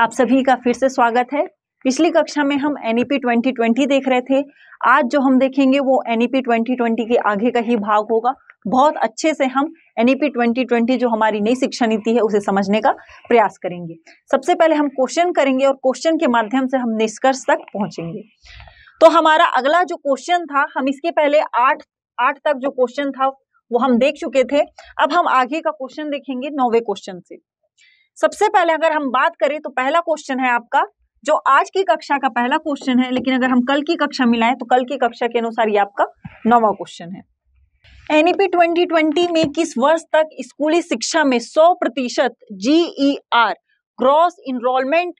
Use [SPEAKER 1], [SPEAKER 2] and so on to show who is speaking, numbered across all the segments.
[SPEAKER 1] आप सभी का फिर से स्वागत है पिछली कक्षा में हम एन 2020 ट्वेंटी ट्वेंटी देख रहे थे आज जो हम देखेंगे वो एन 2020 ट्वेंटी ट्वेंटी के आगे का ही भाग होगा बहुत अच्छे से हम एन 2020 ट्वेंटी ट्वेंटी जो हमारी नई शिक्षा नीति है उसे समझने का प्रयास करेंगे सबसे पहले हम क्वेश्चन करेंगे और क्वेश्चन के माध्यम से हम निष्कर्ष तक पहुंचेंगे तो हमारा अगला जो क्वेश्चन था हम इसके पहले आठ आठ तक जो क्वेश्चन था वो हम देख चुके थे अब हम आगे का क्वेश्चन देखेंगे नौवे क्वेश्चन से सबसे पहले अगर हम बात करें तो पहला क्वेश्चन है आपका जो आज की कक्षा का पहला क्वेश्चन है लेकिन अगर हम कल की कक्षा मिलाए तो कल की कक्षा के अनुसार ये आपका नौवा क्वेश्चन है एनईपी 2020 e में किस वर्ष तक स्कूली शिक्षा में 100 प्रतिशत जीईआर क्रॉस इनरोलमेंट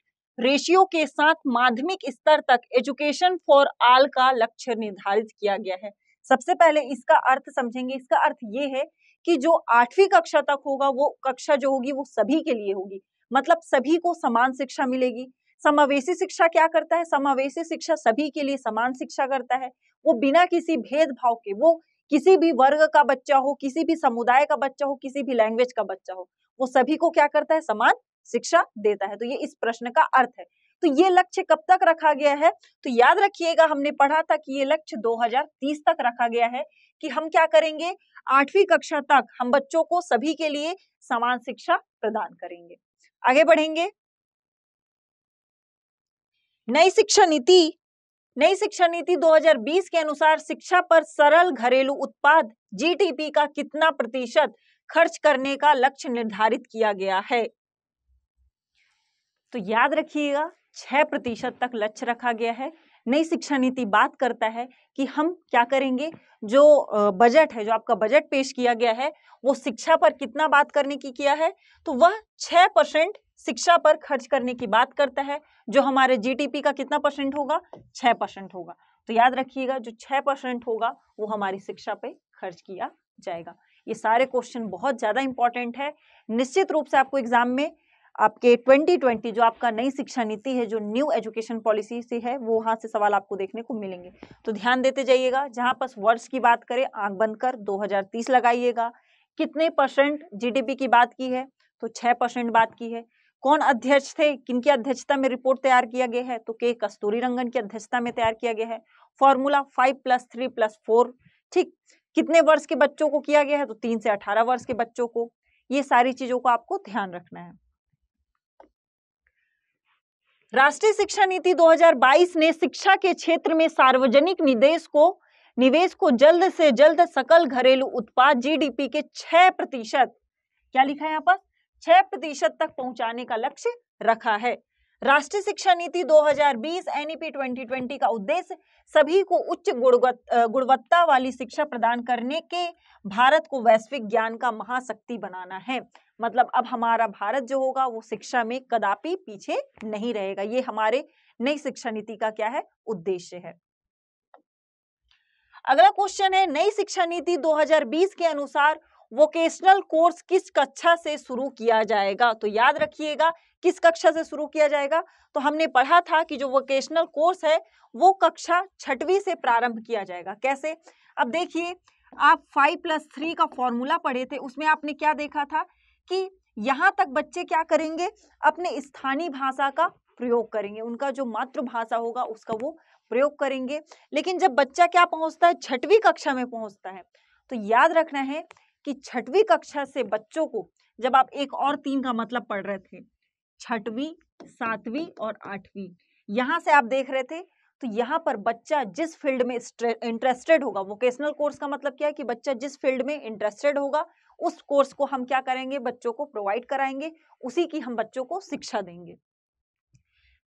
[SPEAKER 1] रेशियो के साथ माध्यमिक स्तर तक एजुकेशन फॉर ऑल का लक्ष्य निर्धारित किया गया है सबसे पहले इसका अर्थ समझेंगे इसका अर्थ ये है कि जो आठवीं कक्षा तक होगा वो कक्षा जो होगी वो सभी के लिए होगी मतलब सभी को समान शिक्षा मिलेगी समावेशी शिक्षा क्या करता है समावेशी शिक्षा सभी के लिए समान शिक्षा करता है वो बिना किसी भेदभाव के वो किसी भी वर्ग का बच्चा हो किसी भी समुदाय का बच्चा हो किसी भी लैंग्वेज का बच्चा हो वो सभी को क्या करता है समान शिक्षा देता है तो ये इस प्रश्न का अर्थ है तो ये लक्ष्य कब तक रखा गया है तो याद रखिएगा हमने पढ़ा था कि ये लक्ष्य 2030 तक रखा गया है कि हम क्या करेंगे आठवीं कक्षा तक हम बच्चों को सभी के लिए समान शिक्षा प्रदान करेंगे आगे बढ़ेंगे नई शिक्षा नीति नई शिक्षा नीति 2020 के अनुसार शिक्षा पर सरल घरेलू उत्पाद जीटीपी का कितना प्रतिशत खर्च करने का लक्ष्य निर्धारित किया गया है तो याद रखिएगा छह प्रतिशत तक लक्ष्य रखा गया है नई शिक्षा नीति बात करता है कि हम क्या करेंगे जो बजट है जो आपका बजट पेश किया गया है वो शिक्षा पर कितना बात करने की किया है तो वह छह परसेंट शिक्षा पर खर्च करने की बात करता है जो हमारे जीडीपी का कितना परसेंट होगा छः परसेंट होगा तो याद रखिएगा जो छह परसेंट होगा वो हमारी शिक्षा पे खर्च किया जाएगा ये सारे क्वेश्चन बहुत ज़्यादा इंपॉर्टेंट है निश्चित रूप से आपको एग्जाम में आपके 2020 जो आपका नई शिक्षा नीति है जो न्यू एजुकेशन पॉलिसी से है वो वहां से सवाल आपको देखने को मिलेंगे तो ध्यान देते जाइएगा जहां पर वर्ष की बात करें आंख बंद कर 2030 लगाइएगा कितने परसेंट जीडीपी की बात की है तो 6 परसेंट बात की है कौन अध्यक्ष थे किनकी अध्यक्षता में रिपोर्ट तैयार किया गया है तो के कस्तूरी रंगन की अध्यक्षता में तैयार किया गया है formula five plus three plus four ठीक कितने वर्ष के बच्चों को किया गया है तो तीन से अठारह वर्ष के बच्चों को ये सारी चीजों को आपको ध्यान रखना है राष्ट्रीय शिक्षा नीति 2022 ने शिक्षा के क्षेत्र में सार्वजनिक निवेश को निवेश को जल्द से जल्द सकल घरेलू उत्पाद जीडीपी के 6 प्रतिशत क्या लिखा है यहाँ पर 6 प्रतिशत तक पहुंचाने का लक्ष्य रखा है राष्ट्रीय शिक्षा नीति 2020 एनईपी 2020 का उद्देश्य सभी को उच्च गुणवत्ता वाली शिक्षा प्रदान करने के भारत को वैश्विक ज्ञान का महाशक्ति बनाना है मतलब अब हमारा भारत जो होगा वो शिक्षा में कदापि पीछे नहीं रहेगा ये हमारे नई शिक्षा नीति का क्या है उद्देश्य है अगला क्वेश्चन है नई शिक्षा नीति 2020 के अनुसार वोकेशनल कोर्स किस कक्षा से शुरू किया जाएगा तो याद रखिएगा किस कक्षा से शुरू किया जाएगा तो हमने पढ़ा था कि जो वोकेशनल कोर्स है वो कक्षा छठवीं से प्रारंभ किया जाएगा कैसे अब देखिए आप फाइव प्लस थ्री का फॉर्मूला पढ़े थे उसमें आपने क्या देखा था कि यहाँ तक बच्चे क्या करेंगे अपने स्थानीय भाषा का प्रयोग करेंगे उनका जो मातृभाषा होगा उसका वो प्रयोग करेंगे लेकिन जब बच्चा क्या पहुंचता है छठवीं कक्षा में पहुंचता है तो याद रखना है कि छठवीं कक्षा से बच्चों को जब आप एक और तीन का मतलब पढ़ रहे थे छठवीं सातवीं और आठवीं यहाँ से आप देख रहे थे तो यहाँ पर बच्चा जिस फील्ड में इंटरेस्टेड होगा वोकेशनल कोर्स का मतलब क्या है कि बच्चा जिस फील्ड में इंटरेस्टेड होगा उस कोर्स को हम क्या करेंगे बच्चों को प्रोवाइड कराएंगे उसी की हम बच्चों को शिक्षा देंगे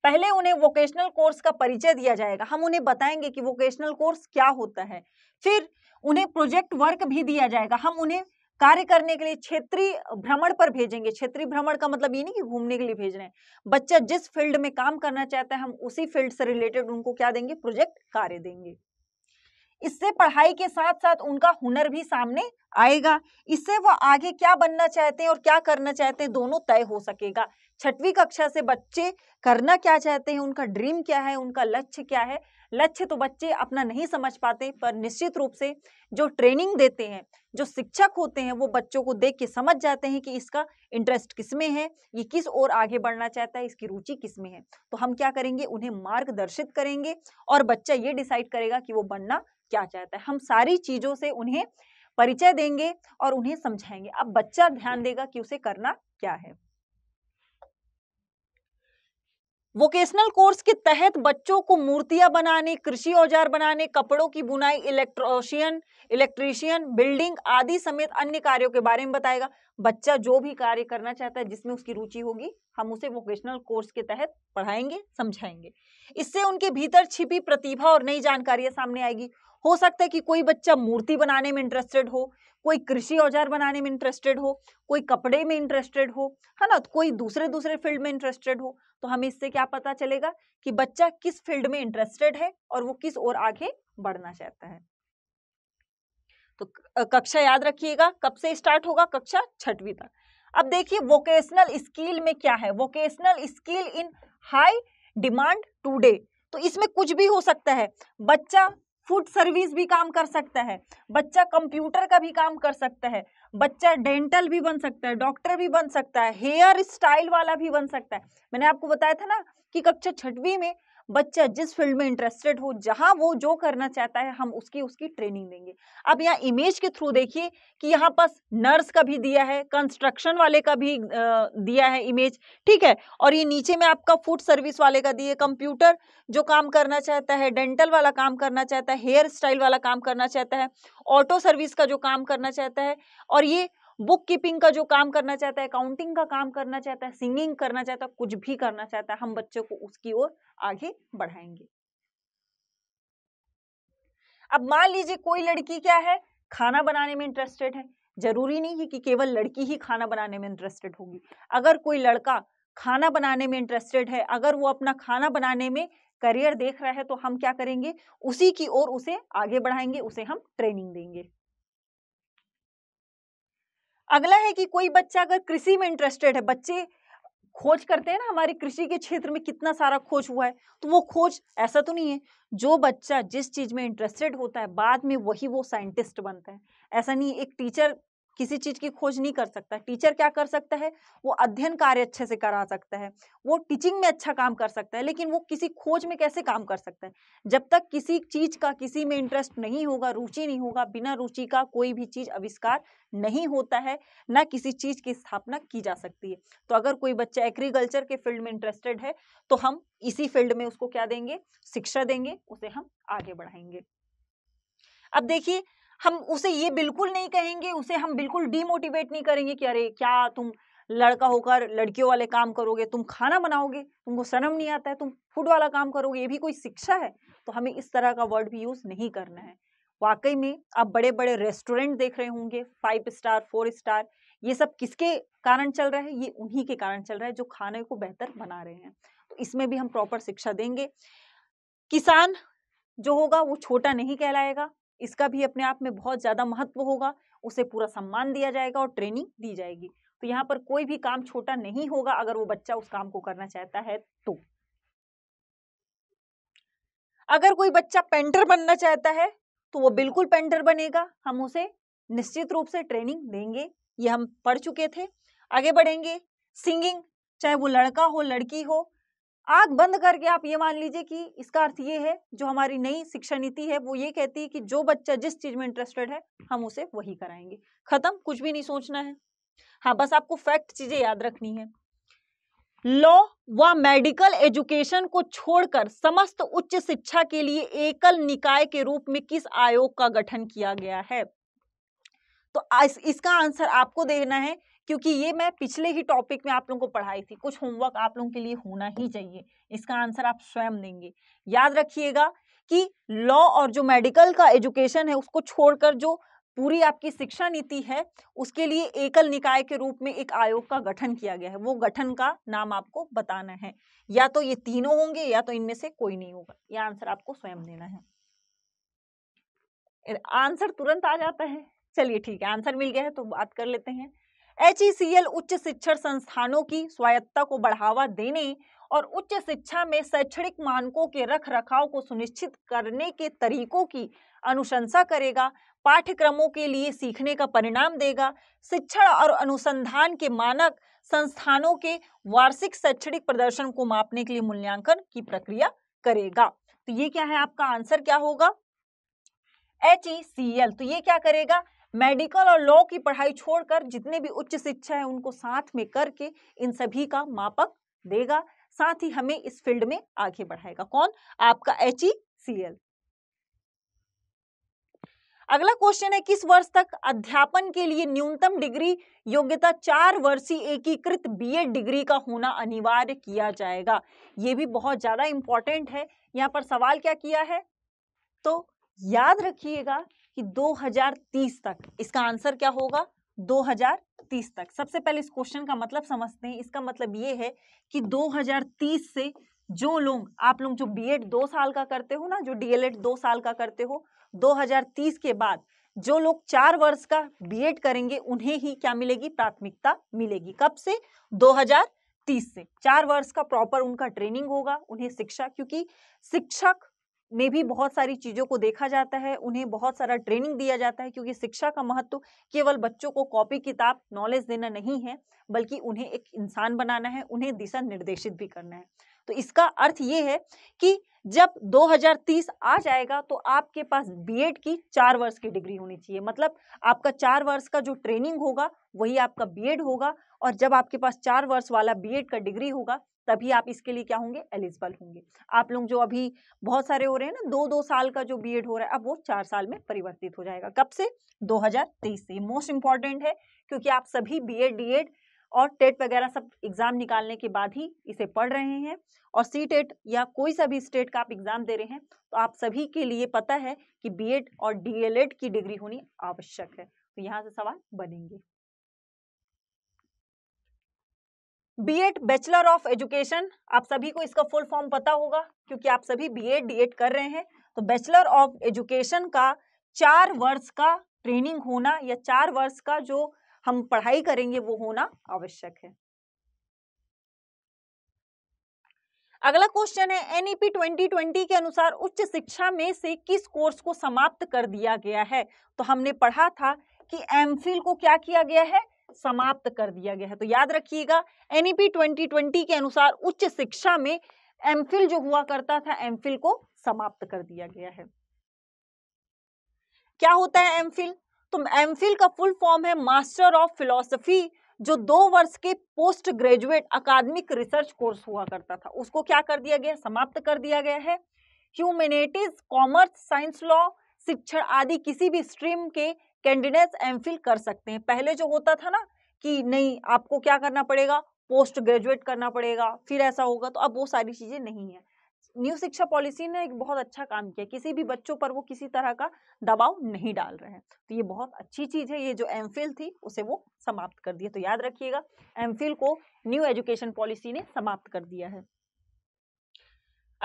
[SPEAKER 1] पहले उन्हें वोकेशनल कोर्स का परिचय दिया जाएगा हम उन्हें बताएंगे कि वोकेशनल कोर्स क्या होता है फिर उन्हें प्रोजेक्ट वर्क भी दिया जाएगा हम उन्हें कार्य करने के लिए क्षेत्रीय भ्रमण पर भेजेंगे क्षेत्रीय भ्रमण का मतलब ये नहीं कि घूमने के लिए भेज रहे हैं बच्चा जिस फील्ड में काम करना चाहता है हम उसी फील्ड से रिलेटेड उनको क्या देंगे प्रोजेक्ट कार्य देंगे इससे पढ़ाई के साथ साथ उनका हुनर भी सामने आएगा इससे वो आगे क्या बनना चाहते हैं और क्या करना चाहते हैं दोनों तय हो सकेगा छठवीं कक्षा से बच्चे करना क्या चाहते हैं उनका ड्रीम क्या है उनका लक्ष्य क्या है लक्ष्य तो बच्चे अपना नहीं समझ पाते पर निश्चित रूप से जो ट्रेनिंग देते हैं जो शिक्षक होते हैं वो बच्चों को देख के समझ जाते हैं कि इसका इंटरेस्ट किस में है ये किस और आगे बढ़ना चाहता है इसकी रुचि किस में है तो हम क्या करेंगे उन्हें मार्गदर्शित करेंगे और बच्चा ये डिसाइड करेगा कि वो बनना क्या चाहता है हम सारी चीजों से उन्हें परिचय देंगे और उन्हें समझाएंगे अब बच्चा ध्यान देगा कि उसे करना क्या है वोकेशनल कोर्स के तहत बच्चों को मूर्तियां बनाने कृषि औजार बनाने कपड़ों की बुनाई इलेक्ट्रोशियन इलेक्ट्रीशियन बिल्डिंग आदि समेत अन्य कार्यों के बारे में बताएगा बच्चा जो भी कार्य करना चाहता है जिसमें उसकी रुचि होगी हम उसे वोकेशनल कोर्स के तहत पढ़ाएंगे समझाएंगे इससे उनके भीतर छिपी प्रतिभा और नई जानकारियां सामने आएगी हो सकता है कि कोई बच्चा मूर्ति बनाने में इंटरेस्टेड हो कोई कृषि औजार बनाने में इंटरेस्टेड हो कोई कपड़े में इंटरेस्टेड हो है ना तो कोई दूसरे दूसरे फील्ड में इंटरेस्टेड हो तो हमें इससे क्या पता चलेगा कि बच्चा किस फील्ड में इंटरेस्टेड है और वो किस ओर आगे बढ़ना चाहता है तो कक्षा याद रखिएगा कब से स्टार्ट होगा कक्षा छठवीं तक अब देखिए वोकेशनल स्किल में क्या है vocational skill in high demand today तो इसमें कुछ भी हो सकता है बच्चा फूड सर्विस भी काम कर सकता है बच्चा कंप्यूटर का भी काम कर सकता है बच्चा डेंटल भी बन सकता है डॉक्टर भी बन सकता है हेयर स्टाइल वाला भी बन सकता है मैंने आपको बताया था ना कि कक्षा छठवीं में बच्चा जिस फील्ड में इंटरेस्टेड हो जहां वो जो करना चाहता है हम उसकी उसकी ट्रेनिंग देंगे अब यहाँ इमेज के थ्रू देखिए कि यहाँ पास नर्स का भी दिया है कंस्ट्रक्शन वाले का भी दिया है इमेज ठीक है और ये नीचे में आपका फूड सर्विस वाले का दिए कंप्यूटर जो काम करना चाहता है डेंटल वाला काम करना चाहता है हेयर स्टाइल वाला काम करना चाहता है ऑटो सर्विस का जो काम करना चाहता है और ये बुक कीपिंग का जो काम करना चाहता है अकाउंटिंग का काम करना चाहता है सिंगिंग करना चाहता है कुछ भी करना चाहता है हम बच्चों को उसकी ओर आगे बढ़ाएंगे अब मान लीजिए कोई लड़की क्या है खाना बनाने में इंटरेस्टेड है जरूरी नहीं है कि केवल लड़की ही खाना बनाने में इंटरेस्टेड होगी अगर कोई लड़का खाना बनाने में इंटरेस्टेड है अगर वो अपना खाना बनाने में करियर देख रहा है तो हम क्या करेंगे उसी की ओर उसे आगे बढ़ाएंगे उसे हम ट्रेनिंग देंगे अगला है कि कोई बच्चा अगर कृषि में इंटरेस्टेड है बच्चे खोज करते हैं ना हमारी कृषि के क्षेत्र में कितना सारा खोज हुआ है तो वो खोज ऐसा तो नहीं है जो बच्चा जिस चीज में इंटरेस्टेड होता है बाद में वही वो साइंटिस्ट बनता है ऐसा नहीं एक टीचर किसी चीज की खोज नहीं कर सकता टीचर क्या कर सकता है वो अध्ययन कार्य अच्छे से करा सकता है वो टीचिंग में अच्छा काम कर सकता है लेकिन वो किसी खोज में कैसे काम कर सकता है जब तक किसी चीज का किसी में इंटरेस्ट नहीं होगा रुचि नहीं होगा बिना रुचि का कोई भी चीज आविष्कार नहीं होता है ना किसी चीज की स्थापना की जा सकती है तो अगर कोई बच्चा एग्रीकल्चर के फील्ड में इंटरेस्टेड है तो हम इसी फील्ड में उसको क्या देंगे शिक्षा देंगे उसे हम आगे बढ़ाएंगे अब देखिए हम उसे ये बिल्कुल नहीं कहेंगे उसे हम बिल्कुल डीमोटिवेट नहीं करेंगे कि अरे क्या तुम लड़का होकर लड़कियों वाले काम करोगे तुम खाना बनाओगे तुमको शर्म नहीं आता है तुम फूड वाला काम करोगे ये भी कोई शिक्षा है तो हमें इस तरह का वर्ड भी यूज नहीं करना है वाकई में आप बड़े बड़े रेस्टोरेंट देख रहे होंगे फाइव स्टार फोर स्टार ये सब किसके कारण चल रहा है ये उन्हीं के कारण चल रहा है जो खाने को बेहतर बना रहे हैं तो इसमें भी हम प्रॉपर शिक्षा देंगे किसान जो होगा वो छोटा नहीं कहलाएगा इसका भी अपने आप में बहुत ज़्यादा महत्व होगा उसे पूरा सम्मान दिया जाएगा और ट्रेनिंग दी जाएगी तो यहाँ पर कोई भी काम छोटा नहीं होगा अगर वो बच्चा उस काम को करना चाहता है तो अगर कोई बच्चा पेंटर बनना चाहता है तो वो बिल्कुल पेंटर बनेगा हम उसे निश्चित रूप से ट्रेनिंग देंगे ये हम पढ़ चुके थे आगे बढ़ेंगे सिंगिंग चाहे वो लड़का हो लड़की हो आग बंद करके आप ये मान लीजिए कि इसका अर्थ ये है जो हमारी नई शिक्षा नीति है वो ये कहती है कि जो बच्चा जिस चीज में इंटरेस्टेड है हम उसे वही कराएंगे खत्म कुछ भी नहीं सोचना है हाँ बस आपको फैक्ट चीजें याद रखनी है लॉ व मेडिकल एजुकेशन को छोड़कर समस्त उच्च शिक्षा के लिए एकल निकाय के रूप में किस आयोग का गठन किया गया है तो इसका आंसर आपको देना है क्योंकि ये मैं पिछले ही टॉपिक में आप लोगों को पढ़ाई थी कुछ होमवर्क आप लोगों के लिए होना ही चाहिए इसका आंसर आप स्वयं देंगे याद रखिएगा कि लॉ और जो मेडिकल का एजुकेशन है उसको छोड़कर जो पूरी आपकी शिक्षा नीति है उसके लिए एकल निकाय के रूप में एक आयोग का गठन किया गया है वो गठन का नाम आपको बताना है या तो ये तीनों होंगे या तो इनमें से कोई नहीं होगा ये आंसर आपको स्वयं देना है आंसर तुरंत आ जाता है चलिए ठीक है आंसर मिल गया है तो बात कर लेते हैं एच उच्च शिक्षण संस्थानों की स्वायत्ता को बढ़ावा देने और उच्च शिक्षा में शैक्षणिक मानकों के रख रखाव को सुनिश्चित करने के तरीकों की अनुशंसा करेगा पाठ्यक्रमों के लिए सीखने का परिणाम देगा शिक्षण और अनुसंधान के मानक संस्थानों के वार्षिक शैक्षणिक प्रदर्शन को मापने के लिए मूल्यांकन की प्रक्रिया करेगा तो ये क्या है आपका आंसर क्या होगा एच तो ये क्या करेगा मेडिकल और लॉ की पढ़ाई छोड़कर जितने भी उच्च शिक्षा है उनको साथ में करके इन सभी का मापक देगा साथ ही हमें इस फील्ड में आगे बढ़ाएगा कौन आपका एच अगला क्वेश्चन है किस वर्ष तक अध्यापन के लिए न्यूनतम डिग्री योग्यता चार वर्षीय एकीकृत बीएड डिग्री का होना अनिवार्य किया जाएगा ये भी बहुत ज्यादा इंपॉर्टेंट है यहाँ पर सवाल क्या किया है तो याद रखिएगा कि 2030 तक इसका आंसर क्या होगा 2030 तक सबसे पहले इस क्वेश्चन का मतलब समझते हैं इसका मतलब ये है कि 2030 से जो लोग आप लोग जो बीएड दो साल का करते हो ना जो डीएलएड दो साल का करते हो 2030 के बाद जो लोग चार वर्ष का बीएड करेंगे उन्हें ही क्या मिलेगी प्राथमिकता मिलेगी कब से 2030 से चार वर्ष का प्रॉपर उनका ट्रेनिंग होगा उन्हें शिक्षा क्योंकि शिक्षक में भी बहुत सारी चीज़ों को देखा जाता है उन्हें बहुत सारा ट्रेनिंग दिया जाता है क्योंकि शिक्षा का महत्व केवल बच्चों को कॉपी किताब नॉलेज देना नहीं है बल्कि उन्हें एक इंसान बनाना है उन्हें दिशा निर्देशित भी करना है तो इसका अर्थ ये है कि जब 2030 आ जाएगा तो आपके पास बीएड की चार वर्ष की डिग्री होनी चाहिए मतलब आपका चार वर्ष का जो ट्रेनिंग होगा वही आपका बीएड होगा और जब आपके पास चार वर्ष वाला बीएड का डिग्री होगा तभी आप इसके लिए क्या होंगे एलिजिबल होंगे आप लोग जो अभी बहुत सारे हो रहे हैं ना दो दो साल का जो बीएड हो रहा है अब वो चार साल में परिवर्तित हो जाएगा कब से 2023 से मोस्ट इंपॉर्टेंट है क्योंकि आप सभी बीएड डीएड और टेट वगैरह सब एग्जाम निकालने के बाद ही इसे पढ़ रहे हैं और सी टेट या कोई सा भी स्टेट का आप एग्जाम दे रहे हैं तो आप सभी के लिए पता है कि बीएड और डीएलएड की डिग्री होनी आवश्यक है तो यहाँ से सवाल बनेंगे बीएड बैचलर ऑफ एजुकेशन आप सभी को इसका फुल फॉर्म पता होगा क्योंकि आप सभी बीएड डीएड कर रहे हैं तो बैचलर ऑफ एजुकेशन का चार वर्ष का ट्रेनिंग होना या चार वर्ष का जो हम पढ़ाई करेंगे वो होना आवश्यक है अगला क्वेश्चन है एनईपी e 2020 के अनुसार उच्च शिक्षा में से किस कोर्स को समाप्त कर दिया गया है तो हमने पढ़ा था कि एम को क्या किया गया है समाप्त कर दिया गया है तो याद रखिएगा एनईपी e 2020 के अनुसार उच्च शिक्षा में एम जो हुआ करता था एम को समाप्त कर दिया गया है क्या होता है एम तो एम का फुल फॉर्म है मास्टर ऑफ फिलोसफी जो दो वर्ष के post graduate academic research course हुआ करता था उसको क्या कर दिया गया समाप्त कर दिया गया है ह्यूमेनिटीज कॉमर्स साइंस लॉ शिक्षण आदि किसी भी स्ट्रीम के कैंडिडेट्स एम कर सकते हैं पहले जो होता था ना कि नहीं आपको क्या करना पड़ेगा पोस्ट ग्रेजुएट करना पड़ेगा फिर ऐसा होगा तो अब वो सारी चीज़ें नहीं है न्यू शिक्षा पॉलिसी ने एक बहुत अच्छा काम किया किसी भी बच्चों पर वो किसी तरह का दबाव नहीं डाल रहे हैं तो ये बहुत अच्छी चीज़ है ये जो एम थी उसे वो समाप्त कर दिया तो याद रखिएगा एम को न्यू एजुकेशन पॉलिसी ने समाप्त कर दिया है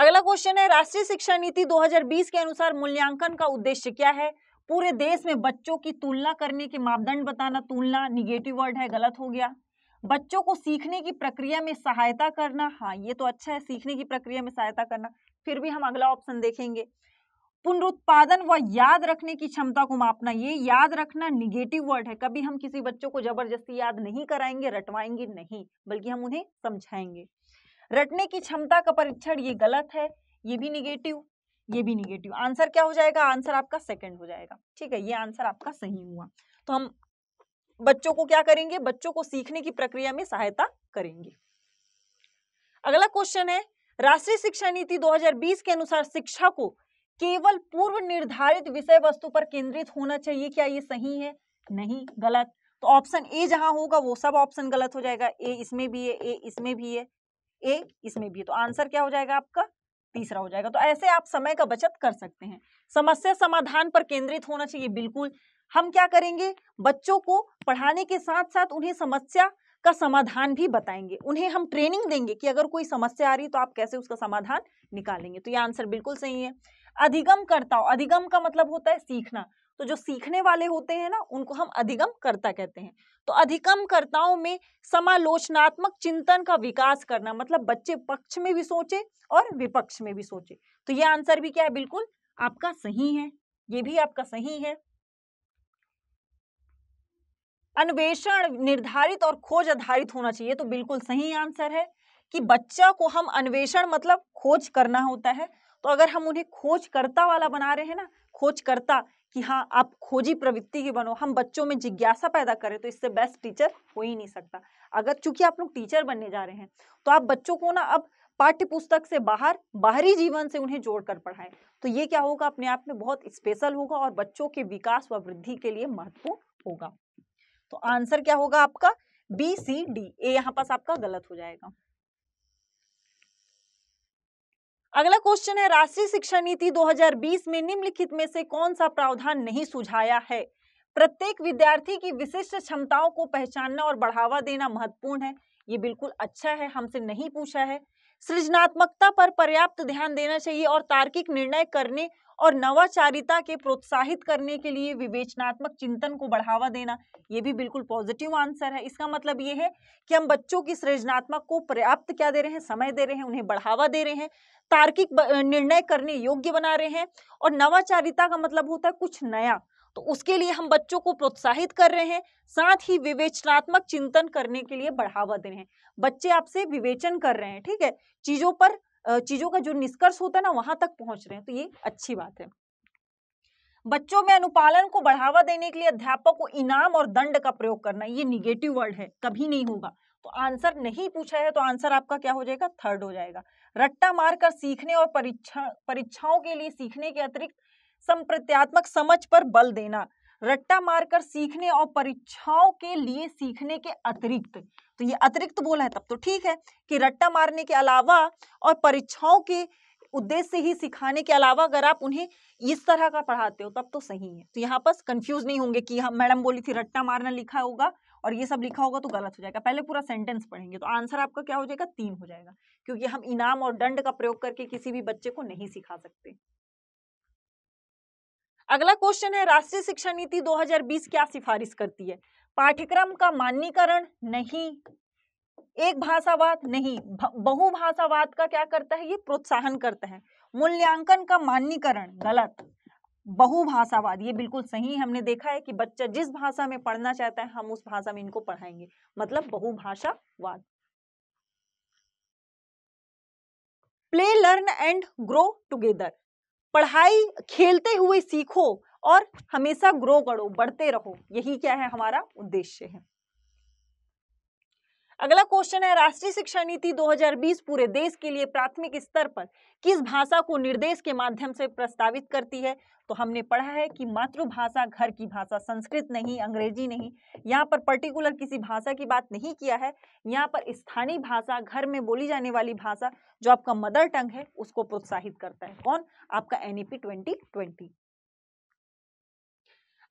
[SPEAKER 1] अगला क्वेश्चन है राष्ट्रीय शिक्षा नीति 2020 के अनुसार मूल्यांकन का उद्देश्य क्या है पूरे देश में बच्चों की तुलना करने के मापदंड बताना तुलना निगेटिव वर्ड है गलत हो गया बच्चों को सीखने की प्रक्रिया में सहायता करना हाँ ये तो अच्छा है सीखने की प्रक्रिया में सहायता करना फिर भी हम अगला ऑप्शन देखेंगे पुनरुत्पादन व याद रखने की क्षमता को मापना ये याद रखना निगेटिव वर्ड है कभी हम किसी बच्चों को जबरदस्ती याद नहीं कराएंगे रटवाएंगे नहीं बल्कि हम उन्हें समझाएंगे रटने की क्षमता का परीक्षण ये गलत है ये भी निगेटिव ये भी निगेटिव आंसर क्या हो जाएगा आंसर आपका सेकंड हो जाएगा ठीक है ये आंसर आपका सही हुआ तो हम बच्चों को क्या करेंगे बच्चों को सीखने की प्रक्रिया में सहायता करेंगे अगला क्वेश्चन है राष्ट्रीय शिक्षा नीति 2020 के अनुसार शिक्षा को केवल पूर्व निर्धारित विषय वस्तु पर केंद्रित होना चाहिए क्या ये सही है नहीं गलत तो ऑप्शन ए जहां होगा वो सब ऑप्शन गलत हो जाएगा ए इसमें भी है ए इसमें भी है ए इसमें भी है तो आंसर क्या हो जाएगा आपका तीसरा हो जाएगा तो ऐसे आप समय का बचत कर सकते हैं समस्या समाधान पर केंद्रित होना चाहिए बिल्कुल हम क्या करेंगे बच्चों को पढ़ाने के साथ साथ उन्हें समस्या का समाधान भी बताएंगे उन्हें हम ट्रेनिंग देंगे कि अगर कोई समस्या आ रही है तो आप कैसे उसका समाधान निकालेंगे तो ये आंसर बिल्कुल सही है अधिगम करता हो अधिगम का मतलब होता है सीखना तो जो सीखने वाले होते हैं ना उनको हम अधिगम करता कहते हैं तो अधिगम कर्ताओं में समालोचनात्मक चिंतन का विकास करना मतलब बच्चे पक्ष में भी सोचे और विपक्ष में भी सोचे तो ये आंसर भी क्या है बिल्कुल आपका सही है ये भी आपका सही है अन्वेषण निर्धारित और खोज आधारित होना चाहिए तो बिल्कुल सही आंसर है कि बच्चा को हम अन्वेषण मतलब खोज करना होता है तो अगर हम उन्हें खोजकर्ता वाला बना रहे हैं ना खोजकर्ता कि हाँ आप खोजी प्रवृत्ति की बनो हम बच्चों में जिज्ञासा पैदा करें तो इससे बेस्ट टीचर हो ही नहीं सकता अगर चूंकि आप लोग टीचर बनने जा रहे हैं तो आप बच्चों को ना अब पाठ्य पुस्तक से बाहर बाहरी जीवन से उन्हें जोड़कर पढ़ाएं तो ये क्या होगा अपने आप में बहुत स्पेशल होगा और बच्चों के विकास व वृद्धि के लिए महत्वपूर्ण होगा तो आंसर क्या होगा आपका बी सी डी ए यहाँ पास आपका गलत हो जाएगा अगला क्वेश्चन है राष्ट्रीय शिक्षा नीति 2020 में निम्नलिखित में से कौन सा प्रावधान नहीं सुझाया है प्रत्येक विद्यार्थी की विशिष्ट क्षमताओं को पहचानना और बढ़ावा देना महत्वपूर्ण है ये बिल्कुल अच्छा है हमसे नहीं पूछा है सृजनात्मकता पर पर्याप्त ध्यान देना चाहिए और तार्किक निर्णय करने और नवाचारिता के प्रोत्साहित करने के लिए विवेचनात्मक चिंतन को बढ़ावा देना ये भी बिल्कुल पॉजिटिव आंसर है इसका मतलब ये है कि हम बच्चों की सृजनात्मक को पर्याप्त क्या दे रहे हैं समय दे रहे हैं उन्हें बढ़ावा दे रहे हैं तार्किक निर्णय करने योग्य बना रहे हैं और नवाचारिता का मतलब होता है कुछ नया तो उसके लिए हम बच्चों को प्रोत्साहित कर रहे हैं साथ ही विवेचनात्मक चिंतन करने के लिए बढ़ावा दे रहे हैं बच्चे आपसे विवेचन कर रहे हैं ठीक है चीजों पर चीज़ों का जो निष्कर्ष होता है ना वहां तक पहुंच रहे हैं तो ये अच्छी बात है बच्चों में अनुपालन को बढ़ावा देने के लिए अध्यापक को इनाम और दंड का प्रयोग करना ये निगेटिव वर्ड है कभी नहीं होगा तो आंसर नहीं पूछा है तो आंसर आपका क्या हो जाएगा थर्ड हो जाएगा रट्टा मारकर सीखने और परीक्षा परीक्षाओं के लिए सीखने के अतिरिक्त संप्रत्यात्मक समझ पर बल देना रट्टा मारकर सीखने और परीक्षाओं के लिए सीखने के अतिरिक्त तो ये अतिरिक्त बोला है तब तो ठीक है कि रट्टा मारने के अलावा और परीक्षाओं के उद्देश्य से ही सिखाने के अलावा अगर आप उन्हें इस तरह का पढ़ाते हो तब तो सही है तो यहाँ पर कंफ्यूज नहीं होंगे कि हम मैडम बोली थी रट्टा मारना लिखा होगा और ये सब लिखा होगा तो गलत हो जाएगा पहले पूरा सेंटेंस पढ़ेंगे तो आंसर आपका क्या हो जाएगा तीन हो जाएगा क्योंकि हम इनाम और दंड का प्रयोग करके किसी भी बच्चे को नहीं सिखा सकते अगला क्वेश्चन है राष्ट्रीय शिक्षा नीति 2020 क्या सिफारिश करती है पाठ्यक्रम का मान्यकरण नहीं एक भाषावाद नहीं बहुभाषावाद का क्या करता है ये प्रोत्साहन करता है मूल्यांकन का मान्यकरण गलत बहुभाषावाद ये बिल्कुल सही हमने देखा है कि बच्चा जिस भाषा में पढ़ना चाहता है हम उस भाषा में इनको पढ़ाएंगे मतलब बहुभाषावाद play learn and grow together पढ़ाई खेलते हुए सीखो और हमेशा ग्रो करो बढ़ते रहो यही क्या है हमारा उद्देश्य है अगला क्वेश्चन है राष्ट्रीय शिक्षा नीति 2020 पूरे देश के लिए प्राथमिक स्तर पर किस भाषा को निर्देश के माध्यम से प्रस्तावित करती है तो हमने पढ़ा है कि मातृभाषा घर की भाषा संस्कृत नहीं अंग्रेजी नहीं यहाँ पर पर्टिकुलर किसी भाषा की बात नहीं किया है यहाँ पर स्थानीय भाषा घर में बोली जाने वाली भाषा जो आपका मदर टंग है उसको प्रोत्साहित करता है कौन आपका एन ई पी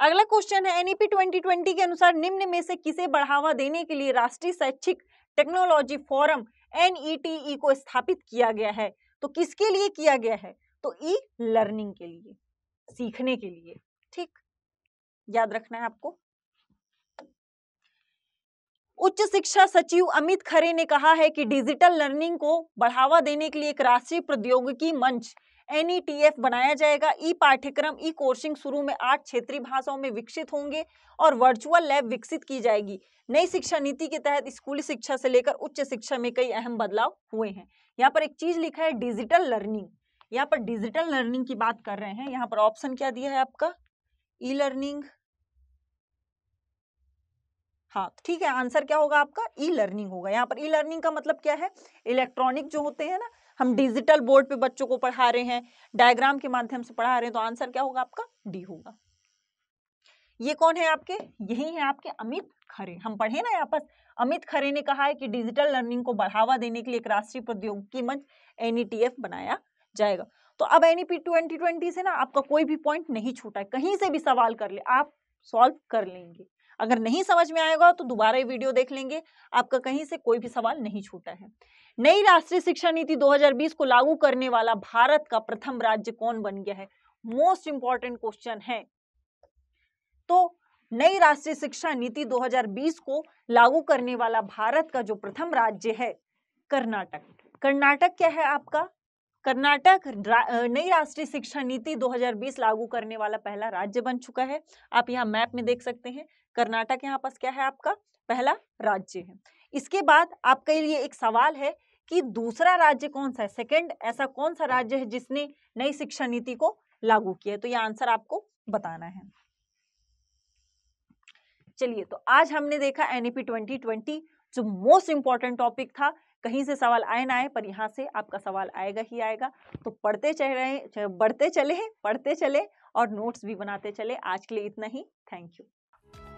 [SPEAKER 1] अगला क्वेश्चन है एनईपी 2020 के अनुसार निम्न में से किसे बढ़ावा देने के लिए राष्ट्रीय शैक्षिक टेक्नोलॉजी फोरम एनईटीई को स्थापित किया गया है तो किसके लिए किया गया है तो ई लर्निंग के लिए सीखने के लिए ठीक याद रखना है आपको उच्च शिक्षा सचिव अमित खरे ने कहा है कि डिजिटल लर्निंग को बढ़ावा देने के लिए एक राष्ट्रीय प्रौद्योगिकी मंच एफ e बनाया जाएगा ई पाठ्यक्रम ई कोर्सिंग शुरू में आठ क्षेत्रीय भाषाओं में विकसित होंगे और वर्चुअल लैब विकसित की जाएगी नई शिक्षा नीति के तहत स्कूली शिक्षा से लेकर उच्च शिक्षा में कई अहम बदलाव हुए हैं यहाँ पर एक चीज लिखा है डिजिटल लर्निंग यहाँ पर डिजिटल लर्निंग की बात कर रहे हैं यहाँ पर ऑप्शन क्या दिया है आपका ई लर्निंग हाँ ठीक है आंसर क्या होगा आपका ई लर्निंग होगा यहाँ पर ई लर्निंग का मतलब क्या है इलेक्ट्रॉनिक जो होते हैं ना हम डिजिटल बोर्ड पे बच्चों को पढ़ा रहे हैं डायग्राम के माध्यम से पढ़ा रहे हैं तो आंसर क्या होगा आपका डी होगा ये कौन है आपके यही है आपके अमित खरे हम पढ़े ना यहाँ पर अमित खरे ने कहा है कि डिजिटल लर्निंग को बढ़ावा देने के लिए एक राष्ट्रीय प्रौद्योगिकी मंच एनईटीएफ बनाया जाएगा तो अब एनईपी ट्वेंटी से ना आपका कोई भी पॉइंट नहीं छूटा है कहीं से भी सवाल कर ले आप सॉल्व कर लेंगे अगर नहीं समझ में आएगा तो दोबारा वीडियो देख लेंगे आपका कहीं से कोई भी सवाल नहीं छूटा है नई राष्ट्रीय शिक्षा नीति 2020 को लागू करने वाला भारत का प्रथम राज्य कौन बन गया है मोस्ट इंपॉर्टेंट क्वेश्चन है तो नई राष्ट्रीय शिक्षा नीति 2020 को लागू करने वाला भारत का जो प्रथम राज्य है कर्नाटक कर्नाटक क्या है आपका कर्नाटक नई राष्ट्रीय शिक्षा नीति 2020 लागू करने वाला पहला राज्य बन चुका है आप यहाँ मैप में देख सकते हैं कर्नाटक यहाँ पास क्या है आपका पहला राज्य है इसके बाद आपके लिए एक सवाल है कि दूसरा राज्य कौन सा है सेकेंड ऐसा कौन सा राज्य है जिसने नई शिक्षा नीति को लागू किया है तो यह आंसर आपको बताना है चलिए तो आज हमने देखा एनईपी 2020 जो मोस्ट इंपॉर्टेंट टॉपिक था कहीं से सवाल आए ना आए पर यहाँ से आपका सवाल आएगा ही आएगा तो पढ़ते चले रहे बढ़ते चले पढ़ते चले और नोट्स भी बनाते चले आज के लिए इतना ही थैंक यू